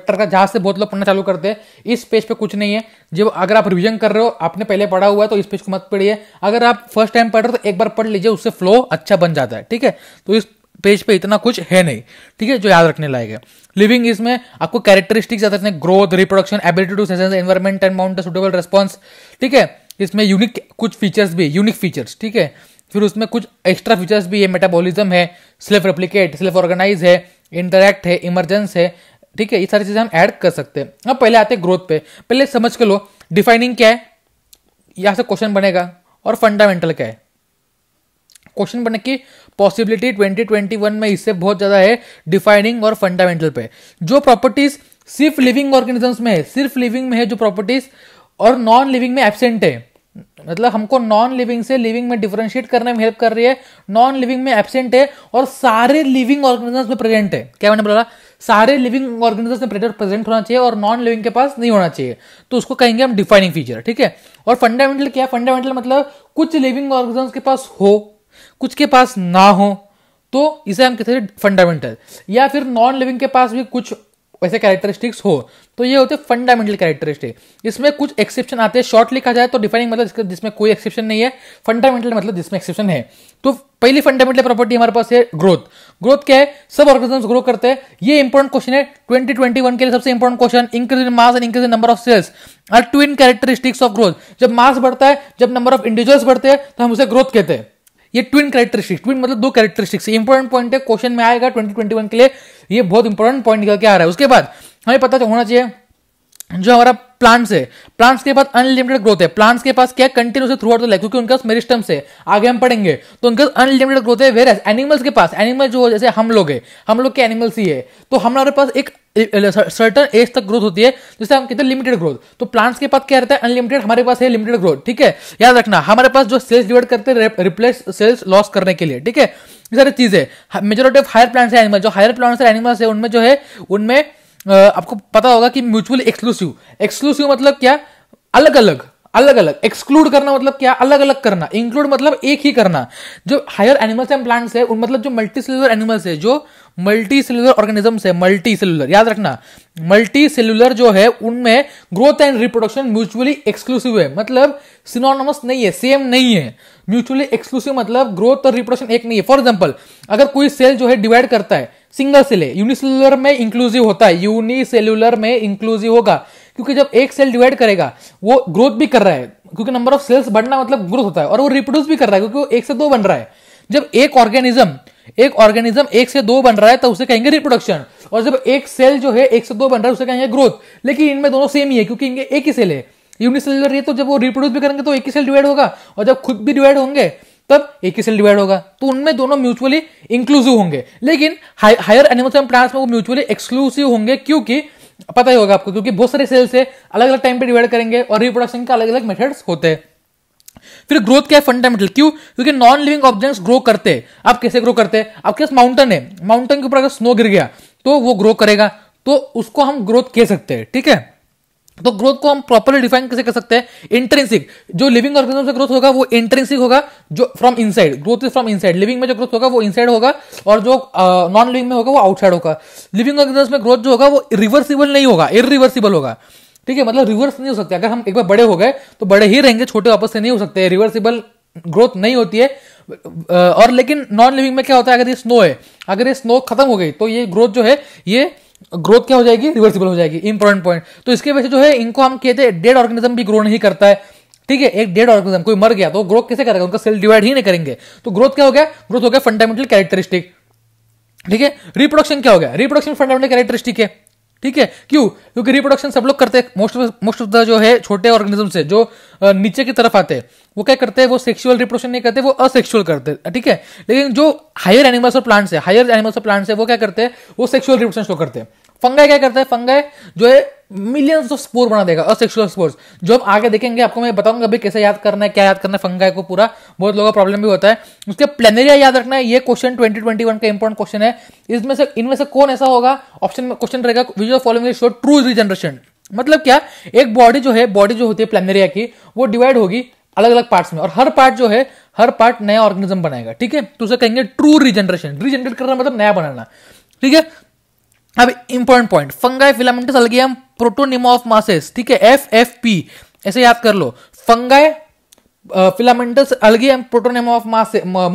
chapter का जहाज से बहुत लोग पढ़ना चालू करते हैं इस पेज पे कुछ नहीं है जब अगर आप रिवीजन कर रहे हो आपने पहले पढ़ा हुआ है तो इस पेज को मत पढ़िए अगर आप फर्स्ट टाइम पढ़ रहे हो तो एक बार पढ़ लीजिए उससे फ्लो अच्छा बन जाता है ठीक है तो इस पेज पे इतना कुछ है नहीं ठीक है जो याद रखने लायक है लिविंग इसमें आपको कैरेक्टरिस्टिक्स याद रखने growth reproduction ability to sense environment and mount suitable response ठीक है इसमें यूनिक कुछ फीचर्स भी यूनिक फीचर्स ठीक है फिर उसमें कुछ एक्स्ट्रा फीचर्स भी है मेटाबॉलिज्म है सेल्फ रेप्लिकेट सेल्फ ऑर्गेनाइज है इंटरैक्ट है इमरजेंस है ठीक है ये सारी चीजें हम ऐड कर सकते हैं अब पहले आते हैं ग्रोथ पे पहले समझ के लो डिफाइनिंग क्या है यहां से क्वेश्चन बनेगा और फंडामेंटल क्या है क्वेश्चन बने की पॉसिबिलिटी 2021 में इससे बहुत ज्यादा है डिफाइनिंग और फंडामेंटल पे जो प्रॉपर्टीज सिर्फ लिविंग ऑर्गेनिजम्स में है सिर्फ लिविंग में है जो प्रॉपर्टीज और नॉन लिविंग में एबसेंट है मतलब हमको नॉन लिविंग से लिविंग में डिफ्रेंशिएट करने में हेल्प कर रही है नॉन लिविंग में एबसेंट है और सारे लिविंग ऑर्गेनिजम्स में प्रेजेंट है क्या मैंने बोला सारे लिविंग ऑर्गेनिजम्स में प्रेजेंट होना चाहिए और नॉन लिविंग के पास नहीं होना चाहिए तो उसको कहेंगे हम डिफाइनिंग फीचर ठीक है और फंडामेंटल क्या फंडामेंटल मतलब कुछ लिविंग ऑर्गेनिजम्स के पास हो कुछ के पास ना हो तो इसे हम कहते हैं फंडामेंटल या फिर नॉन लिविंग के पास भी कुछ वैसे कैरेक्टरिस्टिक्स हो तो ये होते हैं फंडामेंटल कैरेक्टरिस्टिक इसमें कुछ एक्सेप्शन आते हैं शॉर्ट लिखा जाए तो डिफाइनिंग मतलब, मतलब जिसमें कोई एक्सेप्शन नहीं है फंडामेंटल मतलब जिसमें एक्सेप्शन है तो पहली फंडामेंटल प्रॉपर्टी हमारे पास है ग्रोथ ग्रोथ क्या है सब ऑर्गेनिज्म ग्रो करते हैं ये इंपॉर्टेंट क्वेश्चन है 2021 के लिए सबसे important question increase in mass and increase in number of cells are twin characteristics of growth जब मास बढ़ता है जब नंबर ऑफ इंडिविजुअल्स बढ़ते हैं तो हम उसे ग्रोथ कहते हैं ये ट्विन कैरेक्टरिस्टिक्स ट्विन मतलब दो कैरेक्टरिस्टिक्स इंपॉर्टेंट पॉइंट है क्वेश्चन में आएगा 2021 के लिए ये बहुत इंपॉर्टेंट पॉइंट निकल के आ रहा है उसके बाद हमें पता तो होना चाहिए जो हमारा प्लांट्स है प्लांट्स के पास अनलिमिटेड ग्रोथ है प्लांट्स के पास क्या कंटिन्यू है थ्रू आउट द लाइफ क्योंकि उनके पास मेरिस्टम से आगे हम पढ़ेंगे तो उनके पास अनलिमिटेड ग्रोथ है वेर एनिमल्स के पास एनिमल जो जैसे हम लोग है हम लोग के एनिमल्स ही है तो हमारे पास एक सर्टन एज तक ग्रोथ होती है जिससे हम कहते हैं लिमिटेड ग्रोथ तो प्लांट्स के पास क्या रहता है अनलिमिटेड हमारे पास है लिमिटेड ग्रोथ ठीक है याद रखना हमारे पास जो सेल्स डिवाइड करते हैं रिप्लेस सेल्स लॉस करने के लिए ठीक है ये सारी चीजें मेजोरिटी ऑफ हायर प्लांट्स है एनिमल जो हायर प्लांट्स एनिमल्स है उनमें जो है उनमें आपको पता होगा कि म्यूचुअल एक्सक्लूसिव एक्सक्लूसिव मतलब क्या अलग अलग अलग अलग एक्सक्लूड करना मतलब क्या अलग अलग करना इंक्लूड मतलब एक ही करना जो हायर एनिमल्स एंड प्लांट्स है उन मतलब जो मल्टी सेलुलर एनिमल्स है जो मल्टी सेलुलर ऑर्गेनिजम्स है मल्टी सेलुलर याद रखना मल्टी सेलुलर जो है उनमें growth and reproduction mutually exclusive है मतलब सिनोनमस नहीं है सेम नहीं है म्यूचुअली एक्सक्लूसिव मतलब ग्रोथ और रिप्रोडक्शन एक नहीं है फॉर एग्जाम्पल अगर कोई सेल जो है डिवाइड करता है सिंगल सेल है यूनिसेलुलर में इंक्लूसिव होता है यूनिसेलुलर में इंक्लूसिव होगा क्योंकि जब एक सेल डिवाइड करेगा वो ग्रोथ भी कर रहा है क्योंकि नंबर ऑफ सेल्स बढ़ना मतलब ग्रोथ होता है और वो रिप्रोड्यूस भी कर रहा है क्योंकि वो एक से दो बन रहा है जब एक ऑर्गेनिज्म एक ऑर्गेनिज्म एक से दो बन रहा है तो उसे कहेंगे रिप्रोडक्शन और जब एक सेल जो है एक से दो बन रहा है उसे कहेंगे ग्रोथ लेकिन इनमें दोनों सेम ही है क्योंकि इनके एक ही सेल है यूनिसेलुलर ये तो जब वो रिप्रोड्यूस भी करेंगे तो एक ही सेल डिवाइड होगा और जब खुद भी डिवाइड होंगे तब एक ही सेल डिवाइड होगा तो उनमें दोनों म्यूचुअली इंक्लूसिव होंगे लेकिन हायर एनिमल्स एंड प्लांट्स में वो म्यूचुअली एक्सक्लूसिव होंगे क्योंकि पता ही होगा आपको क्योंकि बहुत सारे सेल्स से अलग अलग टाइम पे डिवाइड करेंगे और रिप्रोडक्शन के अलग अलग मेथड्स होते हैं फिर ग्रोथ क्या है फंडामेंटल क्यों क्योंकि नॉन लिविंग ऑब्जेक्ट्स ग्रो करते हैं आप कैसे ग्रो करते हैं आपके पास माउंटेन है माउंटेन के ऊपर अगर स्नो गिर गया तो वो ग्रो करेगा तो उसको हम ग्रोथ कह सकते हैं ठीक है तो ग्रोथ को हम प्रॉपरली डिफाइन कैसे कर सकते हैं इंटरेंसिक जो लिविंग ऑर्गेनिज्म से ग्रोथ होगा वो इंटरेंसिक होगा जो from inside growth is from inside living में जो ग्रोथ होगा वो इनसाइड होगा और जो नॉन लिविंग में होगा वो आउटसाइड होगा लिविंग ऑर्गेनिज्म में ग्रोथ जो होगा वो रिवर्सिबल नहीं होगा इरिवर्सिबल होगा ठीक है मतलब रिवर्स नहीं हो सकते अगर हम एक बार बड़े हो गए तो बड़े ही रहेंगे छोटे वापस से नहीं हो सकते रिवर्सिबल ग्रोथ नहीं होती है और लेकिन नॉन लिविंग में क्या होता है अगर ये स्नो है अगर ये स्नो खत्म हो गई तो ये ग्रोथ जो है ये ग्रोथ क्या हो जाएगी रिवर्सिबल हो जाएगी इंपॉर्टेंट पॉइंट तो इसके वजह से जो है इनको हम कहते हैं डेड ऑर्गेनिज्म भी ग्रो नहीं करता है ठीक है एक डेड ऑर्गेनिज्म कोई मर गया तो ग्रोथ कैसे करेगा उनका सेल डिवाइड ही नहीं करेंगे तो ग्रोथ क्या हो गया ग्रोथ हो गया फंडामेंटल कैरेक्टरिस्टिक ठीक है रिप्रोडक्शन क्या हो गया रिप्रोडक्शन फंडामेंटल कैरेक्टरिस्टिक है ठीक है क्यों क्योंकि रिप्रोडक्शन सब लोग करते हैं मोस्ट मोस्ट ऑफ द जो है छोटे ऑर्गेनिज्म से जो नीचे की तरफ आते हैं वो क्या करते हैं वो सेक्सुअल रिप्रोडक्शन नहीं करते वो असेक्सुअल करते हैं ठीक है लेकिन जो हायर एनिमल्स और प्लांट्स है हायर एनिमल्स और प्लांट्स है वो क्या करते हैं वो सेक्सुअल रिप्रोडक्शन शो करते हैं फंगाई क्या करता है फंगाई जो है मिलियंस ऑफ स्पोर बना देगा असेक्सुअल स्पोर्स जो हम आगे देखेंगे आपको मैं बताऊंगा अभी कैसे याद करना है क्या याद करना है फंगाई को पूरा बहुत लोगों का प्रॉब्लम भी होता है उसके प्लेनेरिया याद रखना है ये क्वेश्चन 2021 का इंपॉर्टेंट क्वेश्चन है इसमें से इनमें से कौन ऐसा होगा ऑप्शन में क्वेश्चन रहेगा visual following show true regeneration मतलब क्या एक बॉडी जो है बॉडी जो होती है प्लेनेरिया की वो डिवाइड होगी अलग अलग पार्ट्स में और हर पार्ट जो है हर पार्ट नया ऑर्गेनिज्म बनाएगा ठीक है तो उसे कहेंगे ट्रू रिजनरेशन रिजनरेट करना मतलब नया बनाना ठीक है अब important point fungi filamentous algae protonema of mosses ठीक है एफ एफ पी ऐसे याद कर लो fungi filamentous algae protonema of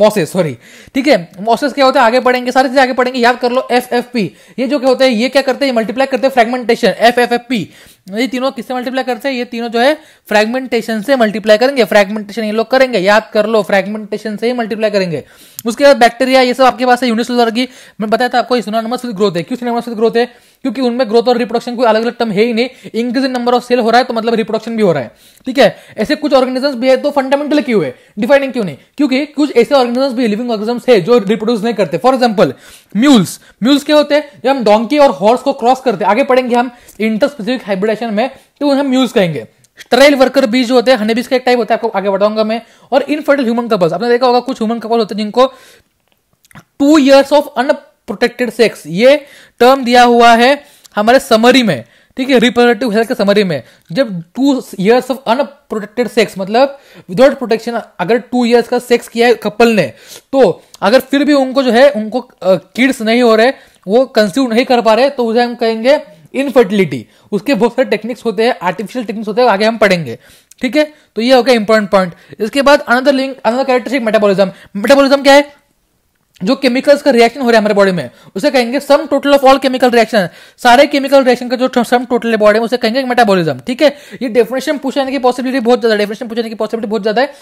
mosses sorry ठीक है मोसेस क्या होता है आगे बढ़ेंगे सारी चीजें आगे पढ़ेंगे याद कर लो एफ एफ पी ये जो क्या होता है ये क्या करते हैं मल्टीप्लाई करते हैं fragmentation F F F P ये तीनों किससे मल्टीप्लाई करते हैं ये तीनों जो है फ्रेगमेंटेशन से मल्टीप्लाई करेंगे फ्रेगमेंटेशन ये लोग करेंगे याद कर लो फ्रेगमेंटेशन से ही मल्टीप्लाई करेंगे उसके बाद बैक्टीरिया ये सब आपके पास है यूनिसेलर की मैं बताया था आपको सिनोनमस विद ग्रोथ है क्यों सिनोनमस विद ग्रोथ है क्योंकि उनमें ग्रोथ और रिप्रोडक्शन कोई अलग अलग टर्म है ही नहीं increase in number of cell हो रहा है तो मतलब रिप्रोडक्शन भी हो रहा है ठीक है ऐसे कुछ ऑर्गेनिजम्स भी है तो फंडामेंटल क्यों है डिफाइनिंग क्यों नहीं क्योंकि कुछ ऐसे ऑर्गेनिजम्स भी लिविंग ऑर्गेजम है जो रिप्रोड्यूस नहीं करते फॉर एग्जाम्पल म्यूल्स म्यूल्स क्या होते हैं जब हम डोंकी और हॉर्स को क्रॉस करते आगे पढ़ेंगे हम इंटर स्पेसिफिक हाइब्रिडेशन में तो उन्हें म्यूल्स कहेंगे स्ट्राइल वर्कर बीज होते हैं हनी बीज का एक टाइप होता है आपको आगे बढ़ाऊंगा मैं और इनफर्टिल ह्यूमन कपल्स आपने देखा होगा कुछ ह्यूमन कपल होते हैं जिनको two years of unprotected sex ये टर्म दिया हुआ है हमारे समरी में ठीक है रिप्रोडक्टिव हेल्थ के समरी में जब two years of unprotected sex मतलब विदाउट प्रोटेक्शन अगर टू इयर्स का सेक्स किया है कपल ने तो अगर फिर भी उनको जो है उनको किड्स uh, नहीं हो रहे वो कंस्यूम नहीं कर पा रहे तो उसे हम कहेंगे इनफर्टिलिटी उसके बहुत सारे टेक्निक्स होते हैं आर्टिफिशियल टेक्निक्स होते हैं आगे हम पढ़ेंगे ठीक है तो ये हो गया इंपॉर्टेंट पॉइंट इसके बाद another link another characteristic metabolism metabolism क्या है जो केमिकल्स का रिएक्शन हो रहा है हमारे बॉडी में उसे कहेंगे sum total of all chemical reaction सारे केमिकल रिएक्शन का जो सम टोटल है बॉडी में उसे कहेंगे मेटाबॉलिज्म ठीक है ये डेफिनेशन पूछने की पॉसिबिलिटी बहुत ज्यादा डेफिनेशन पूछने की पॉसिबिलिटी बहुत ज्यादा है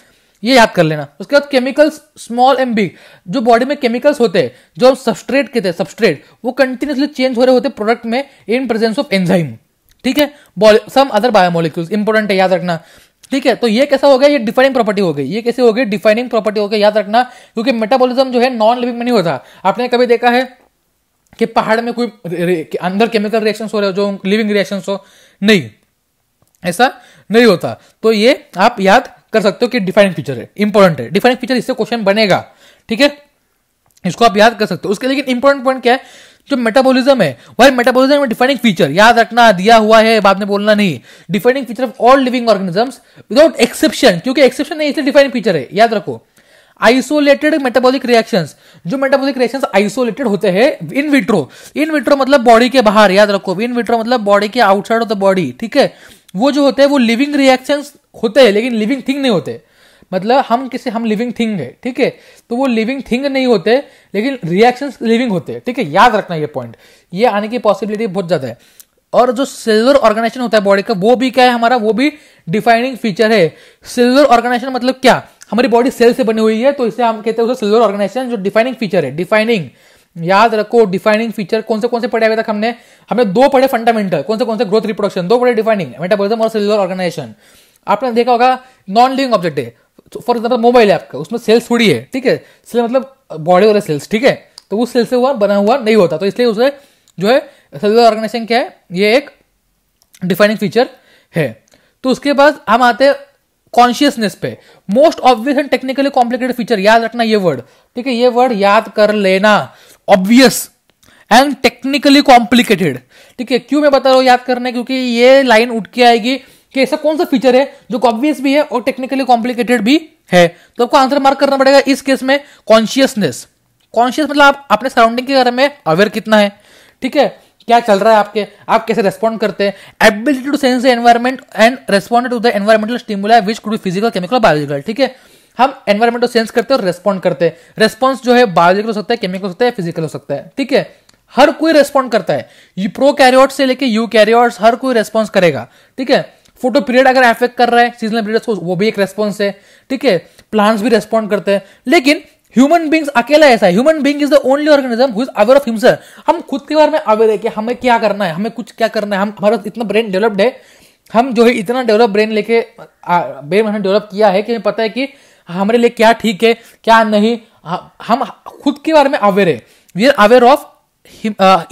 ये याद कर लेना उसके बाद केमिकल्स स्मॉल एंड बिग जो बॉडी में केमिकल्स होते हैं जो हम सबस्ट्रेट कहते हैं सबस्ट्रेट वो कंटिन्यूसली चेंज हो रहे होते प्रोडक्ट में इन प्रेजेंस ऑफ एंजाइम ठीक है सम अदर बायोमोलिक्यूल्स इंपॉर्टेंट है याद रखना ठीक है तो ये कैसा हो गया ये डिफाइनिंग प्रॉपर्टी हो गई ये कैसे हो गई डिफाइनिंग प्रॉपर्टी हो गई याद रखना क्योंकि मेटाबॉलिज्म जो है नॉन लिविंग में नहीं होता आपने कभी देखा है कि पहाड़ में कोई के अंदर केमिकल रिएक्शन हो रहे हो जो लिविंग रिएक्शन हो नहीं ऐसा नहीं होता तो ये आप याद कर सकते हो कि डिफाइनिंग फीचर है इंपॉर्टेंट है डिफाइनिंग फीचर इससे क्वेश्चन बनेगा ठीक है इसको आप याद कर सकते हो उसके लेकिन इंपॉर्टेंट पॉइंट क्या है जो मेटाबॉलिज्म है वही मेटाबॉलिज्म में डिफाइनिंग फीचर याद रखना दिया हुआ है बाद में बोलना नहीं defining feature of all living organisms without exception क्योंकि एक्सेप्शन नहीं इसलिए डिफाइनिंग फीचर है याद रखो आइसोलेटेड मेटाबॉलिक रिएक्शंस जो मेटाबॉलिक रिएक्शंस आइसोलेटेड होते हैं इन विट्रो इन विट्रो मतलब बॉडी के बाहर याद रखो इन विट्रो मतलब बॉडी के आउटसाइड ऑफ द बॉडी ठीक है वो जो होते हैं वो लिविंग रिएक्शंस होते हैं लेकिन लिविंग थिंग नहीं होते हैं मतलब हम किसी हम लिविंग थिंग है ठीक है तो वो लिविंग थिंग नहीं होते लेकिन रिएक्शन लिविंग होते हैं ठीक है याद रखना ये पॉइंट ये आने की पॉसिबिलिटी बहुत ज्यादा है और जो सिल्वर ऑर्गेनाइजेशन होता है बॉडी का वो भी क्या है हमारा वो भी डिफाइनिंग फीचर है सिल्वर ऑर्गेनाइजेशन मतलब क्या हमारी बॉडी सेल से बनी हुई है तो इसे हम कहते हैं सिल्वर ऑर्गेनाइजेशन जो डिफाइनिंग फीचर है डिफाइनिंग याद रखो डिफाइनिंग फीचर कौन से कौन से पढ़े अभी तक हमने हमने दो पढ़े फंडामेंटल कौन से कौन से ग्रोथ रिप्रोडक्शन दो पढ़े डिफाइनिंग मेटाबॉलिज्म और सिल्वर ऑर्गेनाइजेशन आपने देखा होगा नॉन लिविंग ऑब्जेक्ट है फॉर एग्जाम्पल मोबाइल ऐप का उसमें सेल्स थोड़ी है ठीक है मतलब बॉडी वाला सेल्स ठीक है तो उस सेल से हुआ बना हुआ नहीं होता तो इसलिए उसे जो है सेलुलर ऑर्गेनाइजेशन क्या है ये एक डिफाइनिंग फीचर है तो उसके बाद हम आते हैं कॉन्शियसनेस पे most obvious and technically complicated feature याद रखना ये वर्ड ठीक है ये वर्ड याद कर लेना ऑब्वियस एंड टेक्निकली कॉम्प्लिकेटेड ठीक है क्यों मैं बता रहा हूं याद करने क्योंकि ये लाइन उठ के आएगी कि ऐसा कौन सा फीचर है जो ऑब्वियस भी है और टेक्निकली कॉम्प्लिकेटेड भी है तो आपको आंसर मार्क करना पड़ेगा इस केस में कॉन्शियसनेस कॉन्शियस मतलब आप अपने सराउंडिंग के बारे में अवेयर कितना है ठीक है क्या चल रहा है आपके आप कैसे रेस्पॉन्ड करते हैं ability to sense the environment and respond to the environmental stimuli which could physical chemical biological ठीक है हम एनवायरमेंट को सेंस करते हैं और रेस्पॉन्ड करते हैं रेस्पॉन्स जो है बायोलॉजिकल हो सकता है केमिकल हो सकता है फिजिकल हो सकता है ठीक है हर कोई रेस्पॉन्ड करता है प्रो कैरियोट से लेकर यू कैरियोर्स हर कोई रेस्पॉन्स करेगा ठीक है फोटो पीरियड अगर एफेक्ट कर रहा है सीजनल पीरियड वो भी एक रेस्पॉन्स है ठीक है प्लांट्स भी रेस्पॉन्ड करते हैं लेकिन ह्यूमन बींग्स अकेला ऐसा है human being is the only organism who is aware of himself हम खुद के बारे में अवेयर है कि हमें क्या करना है हमें कुछ क्या करना है हम हमारा इतना ब्रेन डेवलप्ड है हम जो है इतना डेवलप ब्रेन लेके ब्रेन हमने डेवलप किया है कि हमें पता है कि हमारे लिए क्या ठीक है क्या नहीं हम खुद के बारे में अवेयर है we are aware of he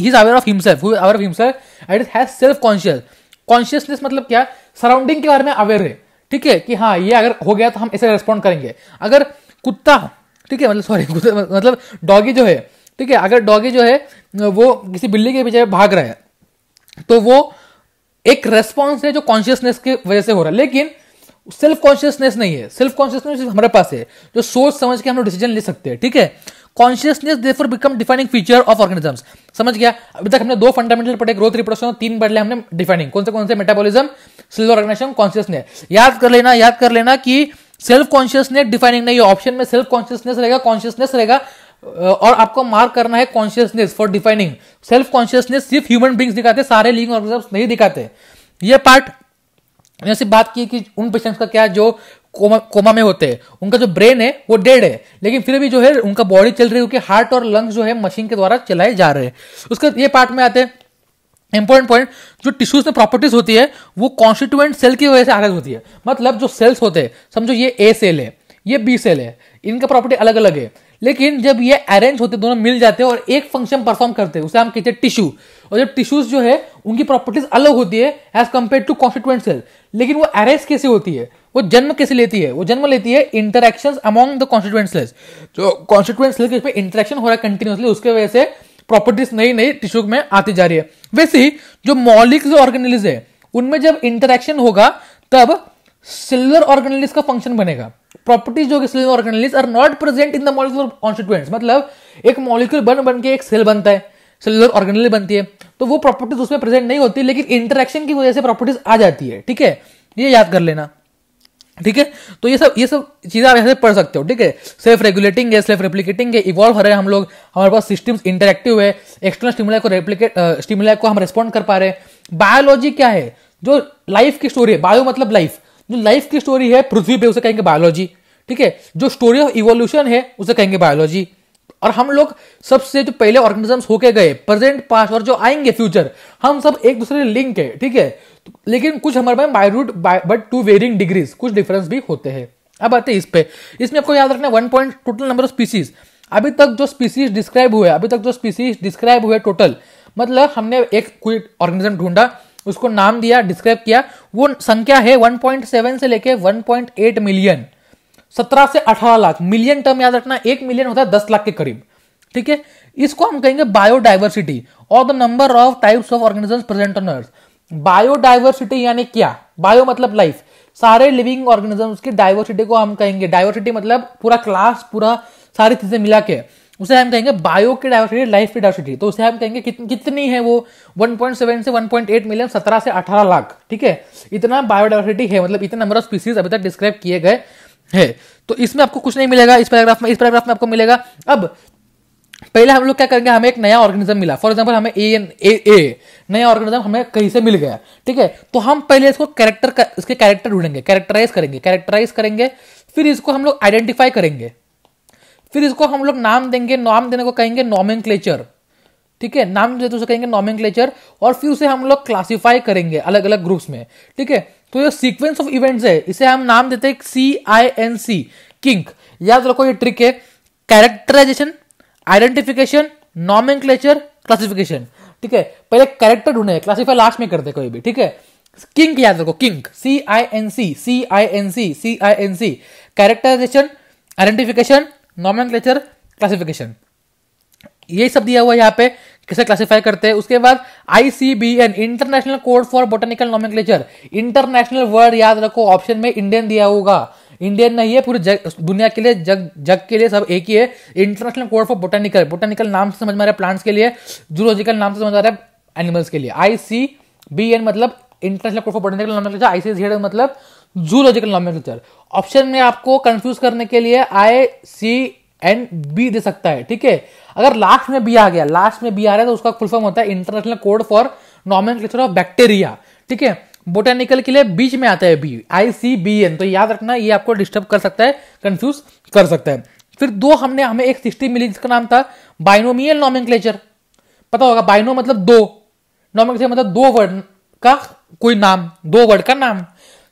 is aware of himself who aware of himself and has self conscious consciousness मतलब क्या सराउंडिंग के बारे में अवेयर है ठीक है कि हाँ ये अगर हो गया तो हम इसे रेस्पॉन्ड करेंगे अगर कुत्ता ठीक है मतलब सॉरी मतलब डॉगी जो है ठीक है अगर डॉगी जो है वो किसी बिल्ली के पीछे भाग रहा है तो वो एक रेस्पॉन्स है जो कॉन्शियसनेस की वजह से हो रहा है लेकिन सेल्फ कॉन्शियसनेस नहीं है सेल्फ कॉन्शियसनेस हमारे पास है जो सोच समझ के हम लोग डिसीजन ले सकते हैं ठीक है consciousness therefore become defining feature of organisms समझ गया अभी तक हमने दो फंडामेंटल पढ़े ग्रोथ रिप्रोडक्शन तीन पढ़ लिया हमने डिफाइनिंग कौन से कौन से मेटाबोलिज्म सेलुलर ऑर्गेनाइजेशन कॉन्शियसनेस याद कर लेना याद कर लेना कि सेल्फ कॉन्शियसनेस डिफाइनिंग नहीं है ऑप्शन में सेल्फ कॉन्शियसनेस रहेगा कॉन्शियसनेस रहेगा और आपको मार्क करना है consciousness for defining self consciousness सिर्फ ह्यूमन बींग्स दिखाते सारे लिविंग ऑर्गेनिजम्स नहीं दिखाते ये पार्ट मैंने सिर्फ बात की कि उन पेशेंट्स का क्या जो कोमा कोमा में होते हैं उनका जो ब्रेन है वो डेड है लेकिन फिर भी जो है उनका बॉडी चल रही है क्योंकि हार्ट और लंग्स जो है मशीन के द्वारा चलाए जा रहे हैं उसके ये पार्ट में आते हैं इंपॉर्टेंट पॉइंट जो टिश्यूज में प्रॉपर्टीज होती है वो कॉन्स्टिट्यूएंट सेल की वजह से आधारित होती है मतलब जो सेल्स होते हैं समझो ये ए सेल है ये बी सेल है इनका प्रॉपर्टी अलग अलग है लेकिन जब ये अरेंज होते दोनों मिल जाते हैं और एक फंक्शन परफॉर्म करते हैं उसे हम कहते हैं टिश्यू और जब टिश्यूज जो है उनकी प्रॉपर्टीज अलग होती है as compare to constituent cell लेकिन वो अरेंज कैसे होती है वो जन्म कैसे लेती है वो जन्म लेती है interaction among the constituents cells जो कॉन्स्टिट्यूएंट्स लेस के इंटरेक्शन हो रहा है कंटिन्यूसली उसके वजह से प्रॉपर्टीज नई नई टिश्यू में आती जा रही है वैसे ही जो मौलिक जो है उनमें जब इंटरेक्शन होगा तब सिल्वर ऑर्गेनिज का फंक्शन बनेगा प्रॉपर्टीज जो cellular organisation are not present in the molecular constituents मतलब एक मॉलिक्यूल बन बन के एक सेल बनता है सेलुलर ऑर्गेनिल बनती है तो वो प्रॉपर्टीज उसमें प्रेजेंट नहीं होती लेकिन इंटरेक्शन की वजह से प्रॉपर्टीज आ जाती है ठीक है ये याद कर लेना ठीक है तो ये सब ये सब चीज़ें आप ऐसे पढ़ सकते हो ठीक है सेल्फ रेगुलेटिंग है सेल्फ रेप्लिकेटिंग है इवॉल्व हो रहे हैं हम लोग हमारे पास सिस्टम्स इंटरेक्टिव है एक्सटर्नल स्टिमुलाई को रेप्लिकेट स्टिमुलाई को हम रिस्पॉन्ड कर पा रहे हैं बायोलॉजी क्या है जो लाइफ की स्टोरी है बायो मतलब लाइफ जो लाइफ की स्टोरी है पृथ्वी पे उसे कहेंगे बायोलॉजी ठीक है जो स्टोरी ऑफ इवोल्यूशन है उसे कहेंगे बायोलॉजी और हम लोग सबसे जो पहले ऑर्गेनिजम्स होके गए प्रेजेंट पास्ट और जो आएंगे फ्यूचर हम सब एक दूसरे लिंक है ठीक है लेकिन कुछ हमारे पास by route but to varying degrees कुछ डिफरेंस भी होते हैं अब आते हैं इस पे इसमें आपको याद रखना one point total number of species अभी तक जो स्पीसीज डिस्क्राइब हुए अभी तक जो स्पीसीज डिस्क्राइब हुए टोटल मतलब हमने एक कोई ऑर्गेनिज्म ढूंढा उसको नाम दिया डिस्क्राइब किया वो संख्या है 1.7 से लेके 1.8 मिलियन 17 से 18 लाख मिलियन टर्म याद रखना एक मिलियन होता है 10 लाख के करीब ठीक है इसको हम कहेंगे बायोडाइवर्सिटी और the number of types of organisms present on earth biodiversity यानी क्या बायो मतलब लाइफ सारे लिविंग ऑर्गेनिज्म की डाइवर्सिटी को हम कहेंगे डाइवर्सिटी मतलब पूरा क्लास पूरा सारी चीजें मिला के उसे हम कहेंगे बायो की डाइवर्सिटी लाइफ की डाइवर्सिटी तो उसे हम कहेंगे कित, कितनी है वो 1.7 से 1.8 मिलियन 17 से 18 लाख ठीक है इतना बायोडाइवर्सिटी है मतलब इतना नंबर ऑफ स्पीसीज अभी तक डिस्क्राइब किए गए है तो इसमें आपको कुछ नहीं मिलेगा इस पैराग्राफ में इस पैराग्राफ में आपको मिलेगा अब पहले हम लोग क्या करेंगे हमें एक नया ऑर्गेनिज्म मिला फॉर एग्जाम्पल हमें ए एन ए ए नया ऑर्गेनिज्म हमें कहीं से मिल गया ठीक है तो हम पहले इसको कैरेक्टर इसके कैरेक्टर ढूंढेंगे कैरेक्टराइज करेंगे कैरेक्टराइज करेंगे फिर इसको हम लोग आइडेंटिफाई करेंगे फिर इसको हम लोग नाम देंगे नाम देने को कहेंगे नॉमिंग ठीक है नाम देते उसे कहेंगे नॉमिंग और फिर उसे हम लोग क्लासीफाई करेंगे अलग अलग ग्रुप्स में ठीक है तो ये सीक्वेंस ऑफ इवेंट्स है इसे हम नाम देते हैं सी आई एन सी किंक याद रखो ये ट्रिक है कैरेक्टराइजेशन आइडेंटिफिकेशन नॉमिन क्लासिफिकेशन ठीक है पहले कैरेक्टर ढूंढे क्लासिफाई लास्ट में करते कोई भी ठीक है किंक याद रखो किंक C I N C C I N C C I N C characterisation identification क्लेचर क्लासिफिकेशन ये सब दिया हुआ यहाँ पे कैसे क्लासिफाई करते हैं उसके बाद ICBN international code for botanical nomenclature international word याद रखो ऑप्शन में इंडियन दिया होगा इंडियन नहीं है पूरी दुनिया के लिए जग जग के लिए सब एक ही है international code for botanical botanical नाम से समझ में आ रहा है प्लांट्स के लिए जूलॉजिकल नाम से समझ आ रहा है एनिमल्स के लिए आई सी बी एन मतलब international code for botanical nomenclature I C Z मतलब जूलॉजिकल नॉमेक्लेचर ऑप्शन में आपको कंफ्यूज करने के लिए आई सी एन बी दे सकता है ठीक है अगर लास्ट में बी आ गया लास्ट में बी आ रहा है तो उसका फुल फॉर्म होता है international code for nomen of bacteria ठीक है बोटेनिकल के लिए बीच में आता है B I C B N तो याद रखना ये आपको डिस्टर्ब कर सकता है कंफ्यूज कर सकता है फिर दो हमने हमें एक सिस्टम मिली जिसका नाम था बाइनोमियल नॉमिक्लेचर पता होगा बाइनो मतलब दो नॉमिक्लेचर मतलब दो वर्ड का कोई नाम दो वर्ड का नाम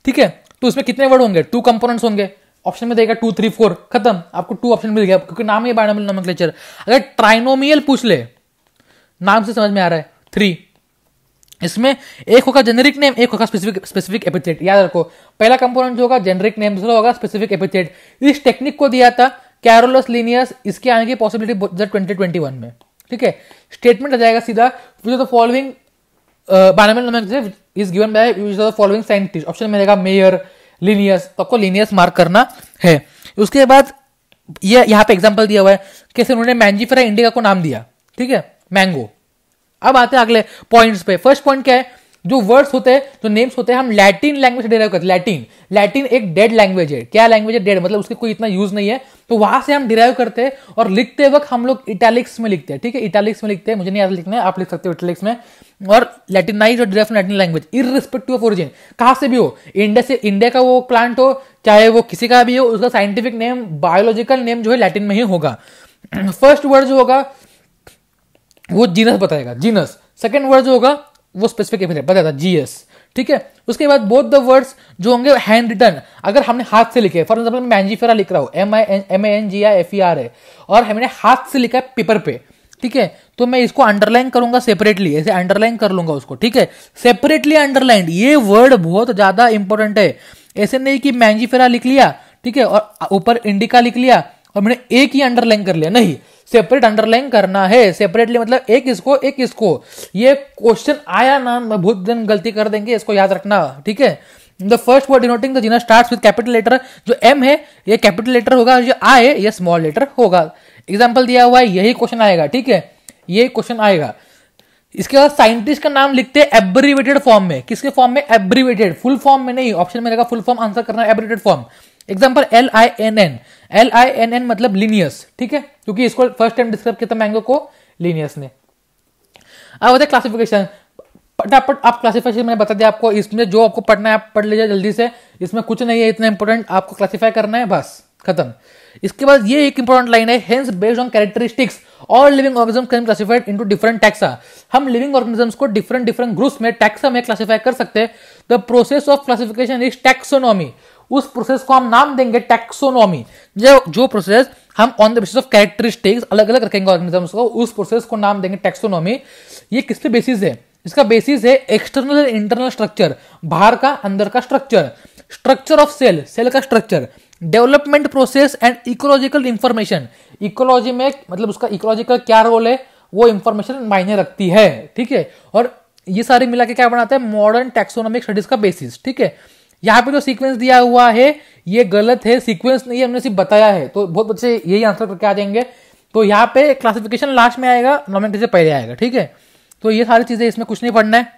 ठीक है तो उसमें कितने वर्ड होंगे टू कंपोनेंट्स होंगे ऑप्शन में देगा टू थ्री फोर खत्म आपको टू ऑप्शन मिल गया क्योंकि नाम ही बाइनोमियल नॉमिक्लेचर अगर ट्राइनोमियल पूछ ले नाम से समझ में आ रहा है थ्री इसमें एक होगा जेनरिक नेम एक होगा स्पेसिफिक स्पेसिफिक एपिथेट याद रखो पहला कंपोनेंट जो होगा जेनरिक नेम दूसरा होगा स्पेसिफिक एपिथेट इस टेक्निक को दिया था कैरोलस लीनियस इसके आने की पॉसिबिलिटी ट्वेंटी ट्वेंटी वन में ठीक है स्टेटमेंट आ जाएगा सीधा which the following is given by which the following scientist option में रहेगा मेयर लीनियस तो आपको लीनियस मार्क करना है उसके बाद ये यहाँ पे एग्जाम्पल दिया हुआ है कैसे उन्होंने मैंजीफेरा इंडिका को नाम दिया ठीक है मैंगो अब आते हैं अगले पॉइंट्स पे फर्स्ट पॉइंट क्या है जो वर्ड्स होते हैं जो नेम्स होते हैं हम लैटिन लैंग्वेज से डिराइव करते हैं लैटिन लैटिन एक डेड लैंग्वेज है क्या लैंग्वेज है डेड मतलब उसके कोई इतना यूज नहीं है तो वहां से हम डिराइव करते हैं और लिखते वक्त हम लोग इटैलिक्स में लिखते हैं ठीक है इटैलिक्स में लिखते हैं मुझे नहीं याद लिखना है आप लिख सकते हो इटैलिक्स में और लैटिनाइज और derive Latin language irrespective of origin कहाँ से भी हो इंडिया से इंडिया का वो प्लांट हो चाहे वो किसी का भी हो उसका साइंटिफिक नेम बायोलॉजिकल नेम जो है लैटिन में ही होगा फर्स्ट वर्ड जो होगा वो जीनस बताएगा जीनस सेकेंड वर्ड जो होगा वो स्पेसिफिक बताया था जीएस ठीक है उसके बाद बोथ द वर्ड्स जो होंगे हैंड रिटर्न अगर हमने हाथ से लिखे फॉर एग्जाम्पल मैं एनजीफेरा लिख रहा हूँ M I M A N G I F E R है और हमने हाथ से लिखा है पेपर पे ठीक है तो मैं इसको अंडरलाइन करूंगा सेपरेटली ऐसे अंडरलाइन कर लूंगा उसको ठीक है सेपरेटली अंडरलाइन ये वर्ड बहुत ज्यादा इंपॉर्टेंट है ऐसे नहीं कि मैंजीफेरा लिख लिया ठीक है और ऊपर इंडिका लिख लिया और मैंने एक ही अंडरलाइन कर लिया नहीं सेपरेट अंडरलाइन करना है सेपरेटली मतलब एक इसको एक इसको ये क्वेश्चन आया ना बहुत दिन गलती कर देंगे इसको याद रखना ठीक है the first word denoting the genus start with capital letter जो एम है ये कैपिटल लेटर होगा जो आ है ये स्मॉल लेटर होगा एग्जाम्पल दिया हुआ है यही क्वेश्चन आएगा ठीक है ये क्वेश्चन आएगा इसके बाद साइंटिस्ट का नाम लिखते हैं एब्रीवेटेड फॉर्म में किसके फॉर्म में एब्रीवेटेड फुल फॉर्म में नहीं ऑप्शन में लगा फुल फॉर्म आंसर करना abbreviated form example L I N N L I N N मतलब लिनियस ठीक है क्योंकि इसको फर्स्ट टाइम डिस्क्राइब किया था मैंगो को लिनियस ने अब होता है क्लासिफिकेशन फटाफट आप क्लासिफिकेशन मैंने बता दिया आपको इसमें जो आपको पढ़ना है आप पढ़ लीजिए जल्दी से इसमें कुछ नहीं है इतना इंपॉर्टेंट आपको क्लासिफाई करना है बस खत्म इसके बाद ये एक इंपॉर्टेंट लाइन है hence based on characteristics all living organism can classified into different taxa हम लिविंग ऑर्गेनिजम्स को डिफरेंट डिफरेंट ग्रुप्स में टैक्सा में क्लासिफाई कर सकते हैं the process of classification is taxonomy उस प्रोसेस को हम नाम देंगे टैक्सोनॉमी जो जो प्रोसेस हम on the basis of characteristics अलग अलग रखेंगे ऑर्गेनिजम्स को उस प्रोसेस को नाम देंगे टैक्सोनॉमी ये किस पे बेसिस है इसका बेसिस है एक्सटर्नल एंड इंटरनल स्ट्रक्चर बाहर का अंदर का structure structure of cell cell का structure development process and ecological information ecology में मतलब उसका इकोलॉजिकल क्या रोल है वो इंफॉर्मेशन मायने रखती है ठीक है और ये सारे मिला के क्या बनाता है मॉडर्न टैक्सोनॉमिक स्टडीज का बेसिस ठीक है यहाँ पे जो सीक्वेंस दिया हुआ है ये गलत है सीक्वेंस नहीं है हमने सिर्फ बताया है तो बहुत बच्चे यही आंसर करके आ जाएंगे तो यहाँ पे क्लासिफिकेशन लास्ट में आएगा नॉमिनेटर से पहले आएगा ठीक है तो ये सारी चीज़ें इसमें कुछ नहीं पढ़ना है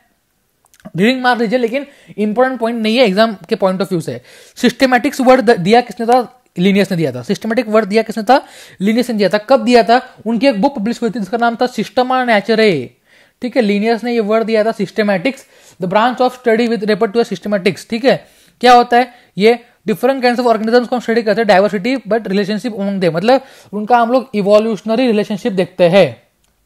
रीडिंग मार लीजिए लेकिन इंपॉर्टेंट पॉइंट नहीं है एग्जाम के पॉइंट ऑफ व्यू से सिस्टमेटिक्स वर्ड दिया किसने था लीनियस ने दिया था सिस्टमेटिक वर्ड दिया किसने था लीनियस ने दिया था कब दिया था उनकी एक बुक पब्लिश हुई थी जिसका नाम था सिस्टमा नेचर ठीक है लीनियस ने ये वर्ड दिया था systematics the branch of study with refer to systematics ठीक है क्या होता है ये डिफरेंट काइंड ऑफ ऑर्गेनिजम्स को हम स्टडी करते हैं diversity but relationship among they मतलब उनका हम लोग इवोल्यूशनरी रिलेशनशिप देखते हैं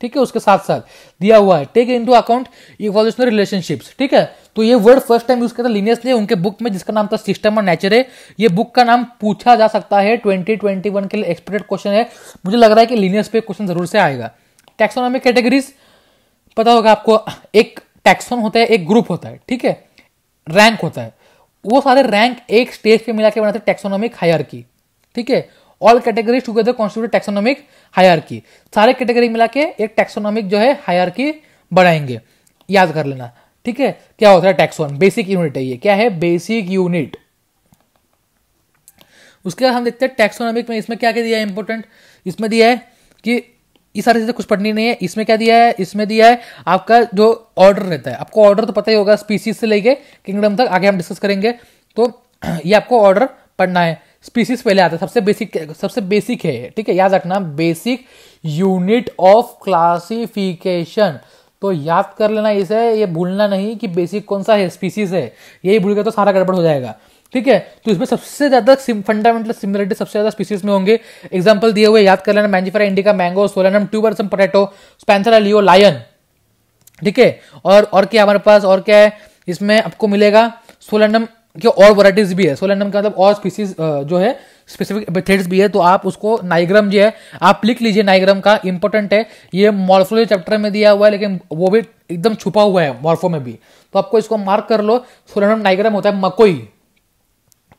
ठीक है उसके साथ साथ दिया हुआ है take into account evolutionary relationships ठीक है तो ये वर्ड फर्स्ट टाइम यूज करता है उनके बुक में जिसका नाम था सिस्टम और नेचर है ये बुक का नाम पूछा जा सकता है वन के लिए एक्सपेक्टेड क्वेश्चन है मुझे लग रहा है कि लीनियस पे क्वेश्चन जरूर से आएगा टैक्सोनॉमिक कैटेगरीज पता होगा आपको एक टैक्सोन होता है एक ग्रुप होता है ठीक है रैंक होता है वो सारे रैंक एक स्टेज पे मिला के बनाते हैं टेक्सोनॉमिक की ठीक है all categories together constitute taxonomic की सारे कैटेगरी मिला के एक टेक्सोनॉमिक जो है हायर की बढ़ाएंगे याद कर लेना ठीक है क्या होता है टैक्सोन बेसिक यूनिट है ये क्या है बेसिक यूनिट उसके बाद हम देखते हैं टैक्सोनॉमिक में इसमें क्या क्या दिया है इंपॉर्टेंट इसमें दिया है कि ये सारी चीज़ें कुछ पढ़नी नहीं है इसमें क्या दिया है इसमें दिया है आपका जो ऑर्डर रहता है आपको ऑर्डर तो पता ही होगा स्पीसीज से लेके किंगडम तक आगे हम डिस्कस करेंगे तो ये आपको ऑर्डर पढ़ना है स्पीसीज पहले आता है सबसे बेसिक सबसे बेसिक है ठीक है याद रखना बेसिक यूनिट ऑफ क्लासिफिकेशन तो याद कर लेना इसे ये भूलना नहीं कि बेसिक कौन सा है स्पीसीज है यही भूल गया तो सारा गड़बड़ हो जाएगा ठीक है तो इसमें सबसे ज्यादा फंडामेंटल सिमिलरिटी सबसे ज्यादा स्पीसीज में होंगे एग्जाम्पल दिए हुए याद कर लेना Mangifera indica mango Solanum tuberosum potato स्पेंसर लियो लायन ठीक है और और क्या हमारे पास और क्या है इसमें आपको मिलेगा सोलानम के और वराइटीज भी है सोलानम का मतलब और स्पीसीज जो है स्पेसिफिक मेथड्स भी है तो आप उसको नाइग्राम जो है आप लिख लीजिए नाइग्राम का इंपॉर्टेंट है ये मॉर्फोलॉजी चैप्टर में दिया हुआ है लेकिन वो भी एकदम छुपा हुआ है मॉर्फो में भी तो आपको इसको मार्क कर लो सोलानम नाइग्राम होता है मकोई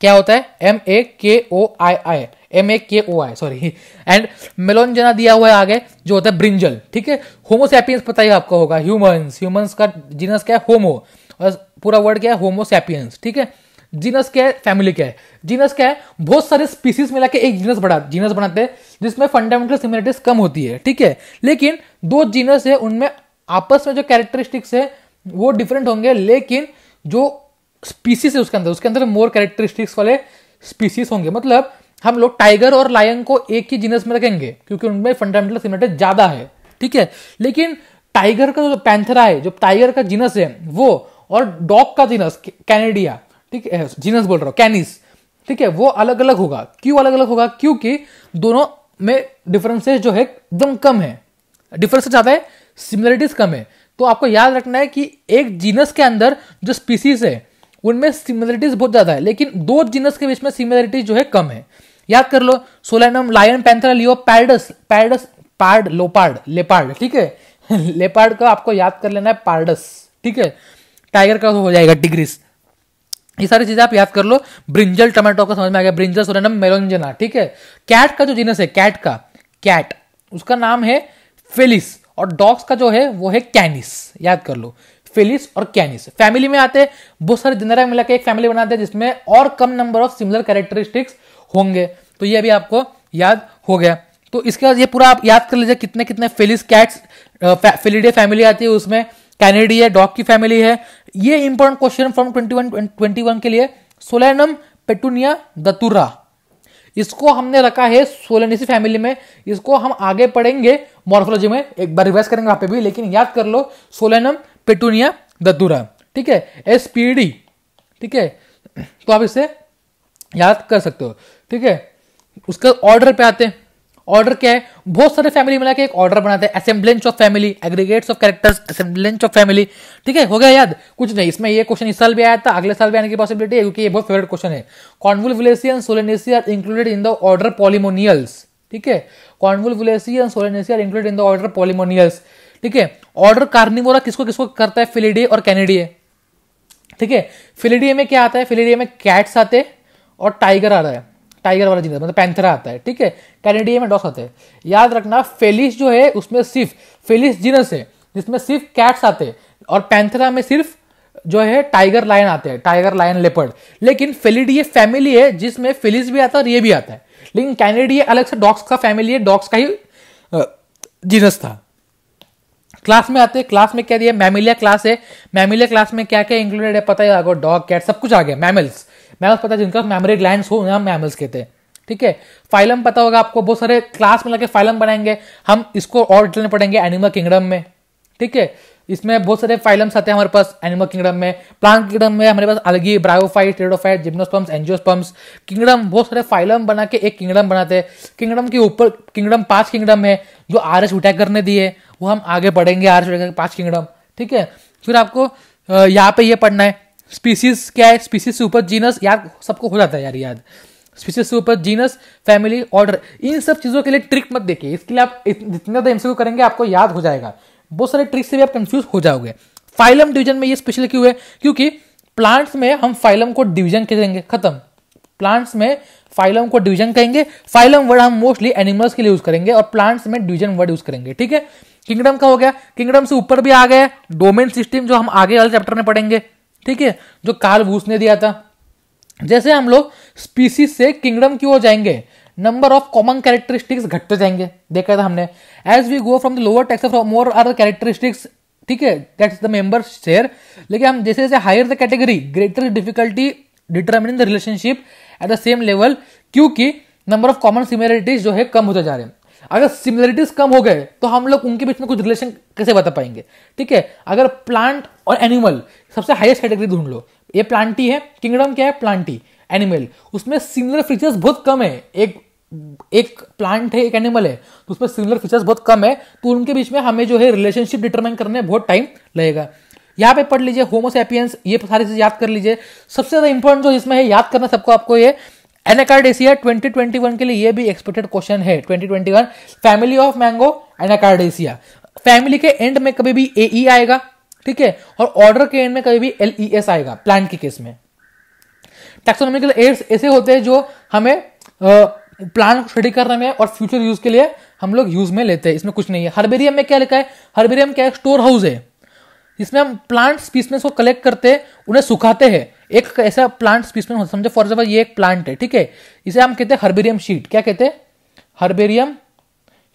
क्या होता है एम ए के ओ आई आई एम ए के ओ आई सॉरी एंड मेलोनजना दिया हुआ है आगे जो होता है ब्रिंजल ठीक है होमोसैपियंस पता ही आपको होगा ह्यूमंस ह्यूमंस का जीनस क्या है होमो और पूरा वर्ड क्या है होमोसैपियंस ठीक है जीनस क्या है फैमिली क्या है जीनस क्या है बहुत सारे स्पीसीज मिला के एक जीनस बढ़ा जीनस बनाते हैं जिसमें फंडामेंटल सिमिलरिटीज कम होती है ठीक है लेकिन दो जीनस है उनमें आपस में जो कैरेक्टरिस्टिक्स है वो डिफरेंट होंगे लेकिन जो स्पीसीज है उसके अंदर उसके अंदर मोर कैरेक्टरिस्टिक्स वाले स्पीसीज होंगे मतलब हम लोग टाइगर और लायन को एक ही जीनस में रखेंगे क्योंकि उनमें फंडामेंटल सिमिलरिटी ज्यादा है ठीक है लेकिन टाइगर का जो पैंथरा है जो टाइगर का जीनस है वो और डॉग का जीनस कैनेडिया ठीक है जीनस बोल रहा हूँ कैनिस ठीक है वो अलग अलग होगा क्यों अलग अलग होगा क्योंकि दोनों में डिफरेंसेस जो है एकदम कम है डिफरेंस ज्यादा है सिमिलरिटीज कम है तो आपको याद रखना है कि एक जीनस के अंदर जो स्पीसीज है उनमें सिमिलरिटीज बहुत ज्यादा है लेकिन दो जीनस के बीच में सिमिलरिटीज जो है कम है याद कर लो Solanum lion panther leo pardus pardus pard leopard leopard ठीक है लेपार्ड का आपको याद कर लेना है पार्डस ठीक है टाइगर का तो हो जाएगा डिग्रीस ये सारी चीजें आप याद कर लो ब्रिंजल टमाटो का समझ में आ गया ब्रिंजल सोलानम मेलोंजना ठीक है कैट का जो जीनस है कैट का कैट उसका नाम है फेलिस और डॉग्स का जो है वो है कैनिस याद कर लो फिलिस और कैनिस फैमिली में आते बहुत सारे जनरा मिला के एक फैमिली बनाते हैं जिसमें और कम नंबर ऑफ सिमिलर कैरेक्टरिस्टिक्स होंगे तो ये भी आपको याद हो गया तो इसके बाद ये पूरा आप याद कर लीजिए कितने कितने फिलिस कैट्स फिलिडे फैमिली आती है उसमें कैनेडी है डॉग की फैमिली है ये important question from twenty one twenty one के लिए सोलैनम पेटूनिया दतुरा इसको हमने रखा है सोलेनिसी फैमिली में इसको हम आगे पढ़ेंगे मॉर्फोलॉजी में एक बार रिवाइज करेंगे वहां पे भी लेकिन याद कर लो सोलेनम पेटूनिया ददूरा ठीक है एस पी डी ठीक है तो आप इसे याद कर सकते हो ठीक है उसके ऑर्डर पे आते हैं ऑर्डर क्या है बहुत सारे फैमिली मिला के एक ऑर्डर बनाते हैं assemblage of family aggregates of characters assemblage of family ठीक है हो गया याद कुछ नहीं इसमें ये क्वेश्चन इस साल भी आया था अगले साल भी आने की पॉसिबिलिटी है क्योंकि ये बहुत फेवरेट क्वेश्चन है Solanaceae are included in the order Polemoniales ठीक है Solanaceae are included in the order Polemoniales ठीक है ऑर्डर कार्निवोरा किसको किसको करता है फिलिडी और कैनेडिये ठीक है फिलिडिये में क्या आता है फिलिडिये में कैट्स आते हैं और टाइगर आ रहा है टाइगर वाला जीनस मतलब पैंथरा आता है ठीक है कैनेडिया में डॉस आते हैं याद रखना फेलिस जो है उसमें सिर्फ फेलिस जीनस है जिसमें सिर्फ कैट्स आते हैं और पैंथरा में सिर्फ जो है टाइगर लायन आते हैं टाइगर लायन लेपर्ड लेकिन फेलिडी फैमिली है जिसमें फेलिस भी आता है और ये भी आता है लेकिन कैनेडिया अलग से डॉग्स का फैमिली है डॉग्स का ही जीनस था क्लास में आते हैं क्लास में क्या दिया मैमिलिया क्लास है मैमिलिया क्लास में क्या क्या इंक्लूडेड है पता है आगे डॉग कैट सब कुछ आ गया मैमल्स मैमल्स पता है जिनका मेमोरी ग्लैंड हो ना मैमल्स कहते हैं ठीक है फाइलम पता होगा आपको बहुत सारे क्लास में लगे फाइलम बनाएंगे हम इसको और डिटेल में पढ़ेंगे एनिमल किंगडम में ठीक है इसमें बहुत सारे फाइलम्स आते हैं हमारे पास एनिमल किंगडम में प्लांट किंगडम में हमारे पास algae bryophyte pteridophyte gymnosperms angiosperms kingdom बहुत सारे फाइलम बना के एक किंगडम बनाते हैं किंगडम के ऊपर किंगडम पांच किंगडम है जो आर एस उठा करने दिए वो हम आगे पढ़ेंगे आर्च पांच किंगडम ठीक है फिर आपको यहाँ पे ये पढ़ना है स्पीसीज क्या है स्पीसीज सुपर जीनस यार सबको हो जाता है यार याद species super genus family order इन सब चीज़ों के लिए ट्रिक मत देखिए इसके लिए आप जितना ज़्यादा एमसीक्यू करेंगे आपको याद हो जाएगा बहुत सारे ट्रिक से भी आप कंफ्यूज हो जाओगे फाइलम डिवीजन में ये स्पेशल क्यों है क्योंकि प्लांट्स में हम फाइलम को डिवीजन देंगे खत्म प्लांट्स में फाइलम को डिवीजन कहेंगे फाइलम वर्ड हम मोस्टली एनिमल्स के लिए यूज करेंगे और प्लांट्स में डिवीजन वर्ड यूज करेंगे ठीक है किंगडम का हो गया किंगडम से ऊपर भी आ गया डोमेन सिस्टम जो हम आगे वाले चैप्टर में पढ़ेंगे ठीक है जो कार्ल वूस ने दिया था जैसे हम लोग स्पीसीज से किंगडम की ओर जाएंगे नंबर ऑफ कॉमन कैरेक्टरिस्टिक्स घटते जाएंगे देखा था हमने as we go from the lower taxa from more are characteristics ठीक है दैट्स द मेंबर शेयर लेकिन हम जैसे जैसे higher the category greater difficulty determining the relationship at the same level क्योंकि नंबर ऑफ कॉमन सिमिलरिटीज जो है कम होते जा रहे हैं अगर सिमिलरिटीज कम हो गए तो हम लोग उनके बीच में कुछ रिलेशन कैसे बता पाएंगे ठीक है अगर प्लांट और एनिमल सबसे हाईएस्ट कैटेगरी ढूंढ लो ये प्लांटी है किंगडम क्या है प्लांटी एनिमल उसमें सिमिलर फीचर्स बहुत कम है एक एक प्लांट है एक एनिमल है तो उसमें सिमिलर फीचर्स बहुत कम है तो उनके बीच में हमें जो है रिलेशनशिप डिटरमाइन करने में बहुत टाइम लगेगा यहाँ पे पढ़ लीजिए होमोसेपियंस ये सारी चीज़ याद कर लीजिए सबसे ज़्यादा इंपॉर्टेंट जो इसमें है याद करना सबको आपको ये एनाकार्डेसिया 2021 के लिए ये भी एक्सपेक्टेड क्वेश्चन है 2021 family of mango Anacardiaceae family के एंड में कभी भी ए ई e आएगा ठीक है और ऑर्डर के एंड में कभी भी एल ई एस आएगा प्लांट के केस में टेक्सोनोमिकल एड्स ऐसे होते हैं जो हमें आ, प्लान को स्टडी करने में और फ्यूचर यूज के लिए हम लोग यूज में लेते हैं इसमें कुछ नहीं है हर्बेरियम में क्या लिखा है हर्बेरियम क्या है स्टोर हाउस है इसमें हम प्लांट स्पीसीज को कलेक्ट करते हैं उन्हें सुखाते हैं एक ऐसा प्लांट स्पीसीमेन होता समझो फॉर एग्जाम्पल ये एक प्लांट है ठीक है इसे हम कहते हैं हर्बेरियम शीट क्या कहते हैं हर्बेरियम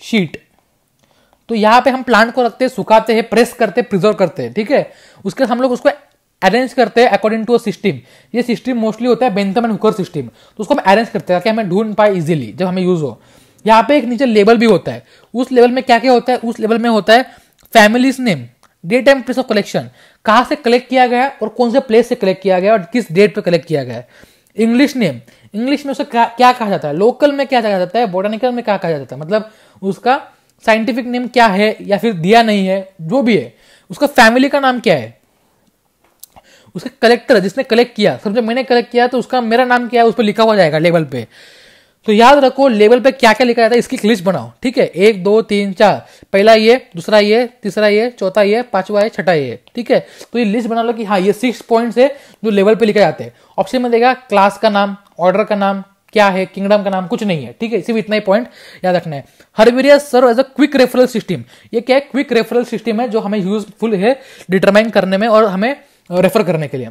शीट तो यहाँ पे हम प्लांट को रखते हैं सुखाते हैं प्रेस करते हैं प्रिजर्व करते हैं ठीक है उसके हम लोग उसको अरेंज करते हैं अकॉर्डिंग टू अ सिस्टम ये सिस्टम मोस्टली होता है बेंथम एंड हुकर सिस्टम तो उसको हम अरेंज करते हैं ताकि हमें ढूंढ पाए इजीली जब हमें यूज हो यहाँ पे एक नीचे लेबल भी होता है उस लेवल में क्या क्या होता है उस लेवल में होता है families name date and place of collection कहाँ से कलेक्ट किया गया और कौन से प्लेस से कलेक्ट किया गया और किस डेट पर कलेक्ट किया गया इंग्लिश नेम इंग्लिश में उसे क्या कहा जाता है लोकल में क्या कहा जाता है बोटानिकल में क्या कहा जाता है मतलब उसका साइंटिफिक नेम क्या है या फिर दिया नहीं है जो भी है उसका फैमिली का नाम क्या है उसका कलेक्टर जिसने कलेक्ट किया समझो मैंने कलेक्ट किया तो उसका मेरा नाम क्या है उस पर लिखा हुआ जाएगा लेवल पे तो याद रखो लेवल पे क्या क्या लिखा जाता है इसकी लिस्ट बनाओ ठीक है एक दो तीन चार पहला ये दूसरा ये तीसरा ये चौथा ये पांचवा ये छठा ये ठीक है तो ये लिस्ट बना लो कि हाँ ये सिक्स पॉइंट्स है जो लेवल पे लिखे जाते हैं ऑप्शन में देगा क्लास का नाम ऑर्डर का नाम क्या है किंगडम का नाम कुछ नहीं है ठीक है सिर्फ इतना ही पॉइंट याद रखना है हरवीरिया serve as a quick referral system ये क्या है क्विक रेफरल सिस्टम है जो हमें यूजफुल है डिटरमाइन करने में और हमें रेफर करने के लिए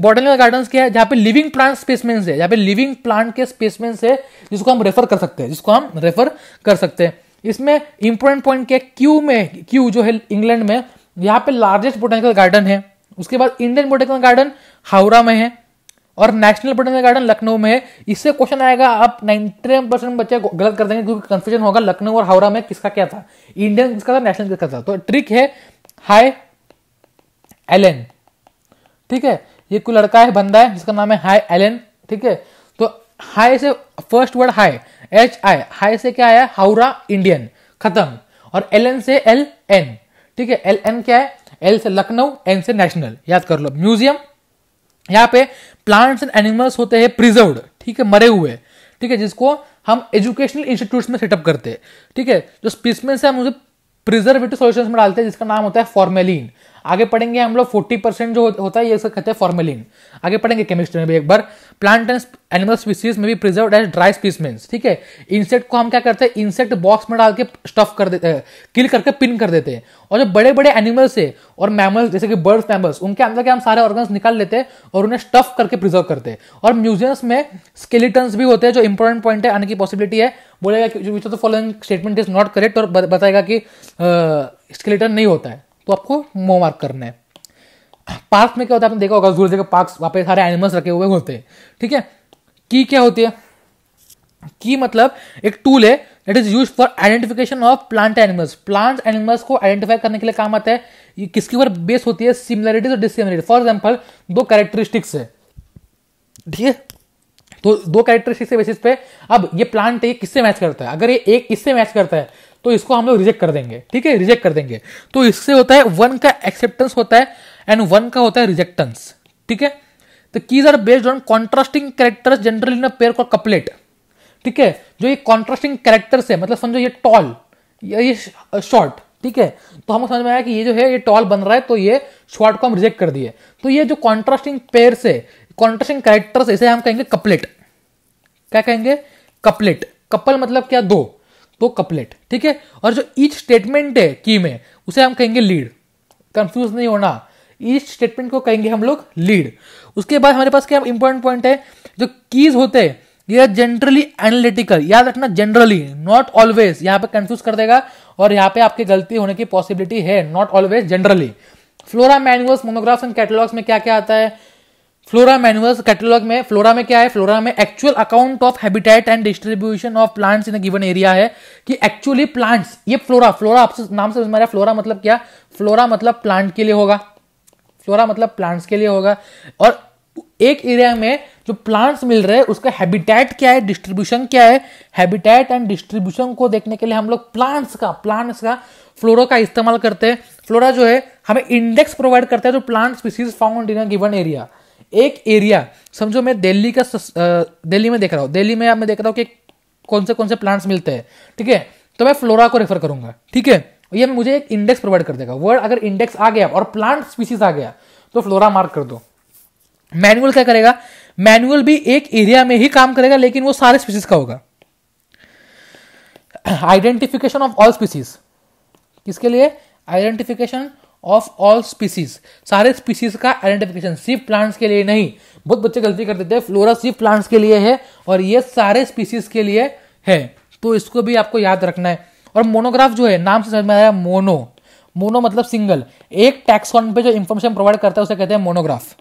बॉटनिकल गार्डन क्या है जहां पे लिविंग प्लांट स्पेसमेंस है जहां पे लिविंग प्लांट के स्पेसमेंस है जिसको हम रेफर कर सकते हैं जिसको हम रेफर कर सकते हैं इसमें इंपॉर्टेंट पॉइंट क्या है क्यू में क्यू जो है इंग्लैंड में यहाँ पे लार्जेस्ट बोटेनिकल गार्डन है उसके बाद इंडियन बोटेनिकल गार्डन हावड़ा में है और नेशनल बोटेनिकल गार्डन लखनऊ में है इससे क्वेश्चन आएगा आप नाइनटी परसेंट बच्चे गलत कर देंगे क्योंकि कंफ्यूजन होगा लखनऊ और हावड़ा में किसका क्या था इंडियन किसका था नेशनल किसका था तो ट्रिक है हाई एल ठीक है ये कोई लड़का है बंदा है जिसका नाम है हाई एलन ठीक है तो हाई से first word high H I high से क्या आया हाउरा इंडियन खत्म और एल एन से एल एन ठीक है एल एन क्या है एल से लखनऊ एन से नेशनल याद कर लो म्यूजियम यहाँ पे प्लांट्स एंड एनिमल्स होते हैं प्रिजर्व ठीक है मरे हुए ठीक है जिसको हम एजुकेशनल इंस्टीट्यूट में सेटअप करते हैं ठीक है जो स्पीसमेंट से हम उसे प्रिजर्वेटिव सोल्यूशन में डालते हैं जिसका नाम होता है फॉर्मेलिन आगे पढ़ेंगे हम लोग फोर्टी परसेंट जो होता है ये कहते हैं फॉर्मेलिन आगे पढ़ेंगे केमिस्ट्री में भी एक बार प्लांट एंड एनिमल स्पीसीज में भी प्रिजर्व एज ड्राई स्पीसमेंस ठीक है इंसेक्ट को हम क्या करते हैं इंसेक्ट बॉक्स में डाल के स्टफ कर देते हैं किल करके पिन कर देते हैं और जो बड़े बड़े एनिमल्स है और मैमल्स जैसे कि बर्ड्स मैमल्स उनके अंदर के हम सारे ऑर्गन निकाल लेते हैं और उन्हें स्टफ करके प्रिजर्व करते हैं और म्यूजियम्स में स्केलेटन्स भी होते हैं जो इंपॉर्टेंट पॉइंट है आने की पॉसिबिलिटी है बोलेगा कि following statement is not correct और बताएगा कि स्केलेटन नहीं होता है तो आपको मो मार्क करना है पार्क में क्या होता है आपने देखा होगा जूलॉजी जगह पार्क वहाँ पे सारे एनिमल्स रखे हुए होते हैं ठीक है की क्या होती है की मतलब एक टूल है it is use for identification of plant animals plant animals को आइडेंटिफाई करने के लिए काम आता है ये किसके ऊपर बेस होती है सिमिलरिटीज और डिसिमिलरिटी फॉर एग्जाम्पल दो कैरेक्टरिस्टिक्स है ठीक है तो दो कैरेक्टरिस्टिक्स के बेसिस पे अब ये प्लांट ये किससे मैच करता है अगर ये एक किससे मैच करता है तो इसको हम लोग रिजेक्ट कर देंगे ठीक है रिजेक्ट कर देंगे तो इससे होता है वन का एक्सेप्टेंस होता है एंड वन का होता है रिजेक्टेंस ठीक है the keys are based on contrasting characters general in a pair call couplet ठीक है जो ये कॉन्ट्रास्टिंग कैरेक्टर्स है मतलब समझो ये टॉल या ये शॉर्ट uh, ठीक है तो हमको समझ में आया कि ये जो है ये टॉल बन रहा है तो ये शॉर्ट को हम रिजेक्ट कर दिए तो ये जो कॉन्ट्रास्टिंग पेयर से कॉन्ट्रास्टिंग कैरेक्टर्स इसे हम कहेंगे कपलेट क्या कहेंगे कपलेट कपल मतलब क्या दो तो कपलेट ठीक है और जो ईच स्टेटमेंट है की में उसे हम कहेंगे लीड कंफ्यूज नहीं होना ईच स्टेटमेंट को कहेंगे हम लोग लीड उसके बाद हमारे पास क्या इंपॉर्टेंट पॉइंट है जो कीज होते हैं ये जनरली एनालिटिकल याद रखना जनरली नॉट ऑलवेज यहाँ पे कंफ्यूज कर देगा और यहाँ पे आपके गलती होने की पॉसिबिलिटी है not always generally flora manuals monographs and catalogues में क्या क्या आता है फ्लोरा मैनुअल्स कैटलॉग में फ्लोरा में क्या है फ्लोरा में actual account of habitat and distribution of plants in given area है कि एक्चुअली प्लांट्स ये फ्लोरा फ्लोरा आपसे नाम से समझ में फ्लोरा मतलब क्या फ्लोरा मतलब प्लांट के लिए होगा फ्लोरा मतलब प्लांट्स के लिए होगा और एक एरिया में जो प्लांट्स मिल रहे हैं उसका हैबिटेट क्या है डिस्ट्रीब्यूशन क्या है हैबिटेट एंड डिस्ट्रीब्यूशन को देखने के लिए हम लोग प्लांट्स का प्लांट्स का फ्लोरा का इस्तेमाल करते हैं फ्लोरा जो है हमें इंडेक्स प्रोवाइड करता है जो plant species found in a given area एक एरिया समझो मैं दिल्ली का दिल्ली में देख रहा हूँ दिल्ली में मैं देख रहा हूँ कि कौन से कौन से प्लांट्स मिलते हैं ठीक है तो मैं फ्लोरा को रेफर करूंगा ठीक है ये मुझे एक इंडेक्स प्रोवाइड कर देगा वर्ड अगर इंडेक्स आ गया और प्लांट स्पीसीज आ गया तो फ्लोरा मार्क कर दो मैनुअल क्या करेगा मैनुअल भी एक एरिया में ही काम करेगा लेकिन वो सारे स्पीसीज का होगा आइडेंटिफिकेशन ऑफ ऑल स्पीसीज किसके लिए आइडेंटिफिकेशन ऑफ ऑल स्पीसीज सारे स्पीसीज का आइडेंटिफिकेशन सिर्फ प्लांट्स के लिए नहीं बहुत बच्चे गलती कर देते हैं फ्लोरा सिर्फ प्लांट्स के लिए है और ये सारे स्पीसीज के लिए है तो इसको भी आपको याद रखना है और मोनोग्राफ जो है नाम से समझ में आया मोनो मोनो मतलब सिंगल एक टैक्सॉन पे जो इंफॉर्मेशन प्रोवाइड करता है उसे कहते हैं मोनोग्राफ